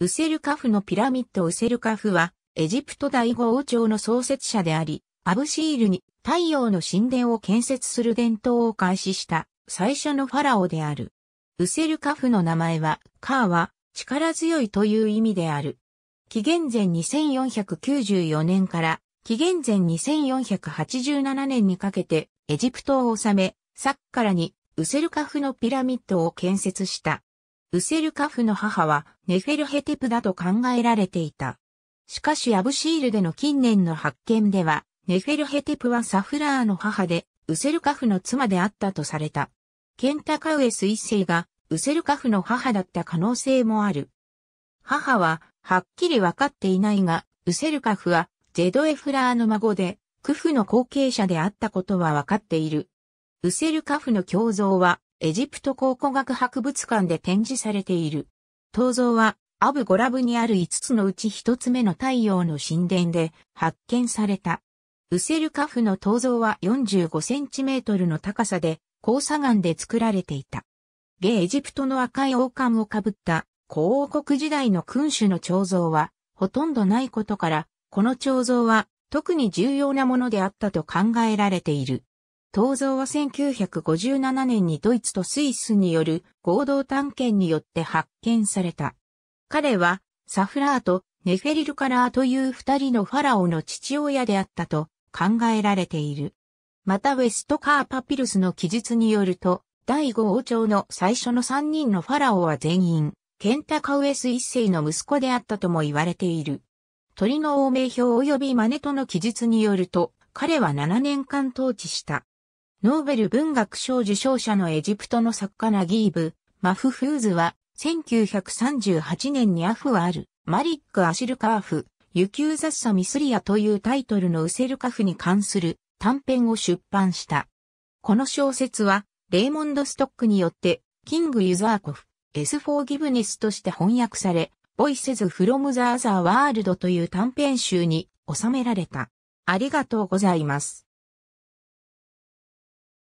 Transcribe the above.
ウセルカフのピラミッドウセルカフは、エジプト大王朝の創設者であり、アブシールに太陽の神殿を建設する伝統を開始した最初のファラオである。ウセルカフの名前は、カーは力強いという意味である。紀元前2494年から紀元前2487年にかけてエジプトを治め、サッカラにウセルカフのピラミッドを建設した。ウセルカフの母はネフェルヘテプだと考えられていた。しかしアブシールでの近年の発見では、ネフェルヘテプはサフラーの母で、ウセルカフの妻であったとされた。ケンタカウエス一世がウセルカフの母だった可能性もある。母ははっきりわかっていないが、ウセルカフはジェドエフラーの孫で、クフの後継者であったことはわかっている。ウセルカフの胸像はエジプト考古学博物館で展示されている。銅像は、アブゴラブにある5つのうち1つ目の太陽の神殿で発見された。ウセルカフの銅像は45センチメートルの高さで、交砂岩で作られていた。ゲエジプトの赤い王冠をかぶった、皇王国時代の君主の彫像は、ほとんどないことから、この彫像は、特に重要なものであったと考えられている。東蔵は1957年にドイツとスイスによる合同探検によって発見された。彼はサフラーとネフェリルカラーという二人のファラオの父親であったと考えられている。またウェストカーパピルスの記述によると、第五王朝の最初の三人のファラオは全員、ケンタカウエス一世の息子であったとも言われている。鳥の王名表及びマネトの記述によると、彼は7年間統治した。ノーベル文学賞受賞者のエジプトの作家ナギーブ、マフフーズは、1938年にアフはある、マリック・アシルカーフ、ユキューザッサ・ミスリアというタイトルのウセルカフに関する短編を出版した。この小説は、レイモンド・ストックによって、キング・ユザーコフ、エス・フォー・ギブネスとして翻訳され、ボイセズ・フロム・ザ・ザー・ワールドという短編集に収められた。ありがとうございます。